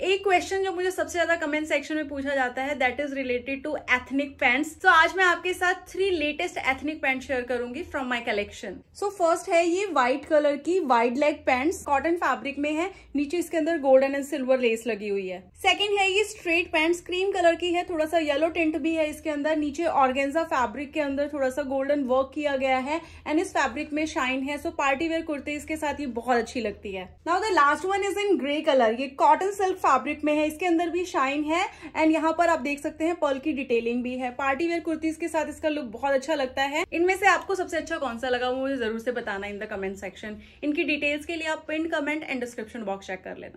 एक क्वेश्चन जो मुझे सबसे ज्यादा कमेंट सेक्शन में पूछा जाता है that is related to ethnic pants तो आज मैं आपके साथ three latest ethnic pant share करूंगी from my collection so first है ये व्हाइट कलर की wide leg pants cotton fabric में है नीचे इसके अंदर गोल्डन एंड सिल्वर लेस लगी हुई है सेकेंड है ये स्ट्रेट पैंट्स क्रीम कलर की है थोड़ा सा येलो टेंट भी है इसके अंदर नीचे ऑर्गेन्जा फैब्रिक के अंदर थोड़ा सा गोल्डन वर्क किया गया है एंड इस फैब्रिक में शाइन है सो पार्टीवेयर कुर्ते कुर्ती इसके साथ ये बहुत अच्छी लगती है now the last one is in grey colour ये कॉटन सिल्क फैब्रिक में है इसके अंदर भी शाइन है एंड यहाँ पर आप देख सकते हैं पर्ल की डिटेलिंग भी है पार्टी वेयर कुर्तीज के साथ इसका लुक बहुत अच्छा लगता है इनमें से आपको सबसे अच्छा कौन सा लगा वो मुझे जरूर से बताना इन द कमेंट सेक्शन इनकी डिटेल्स के लिए आप pin comment and description box check कर लेना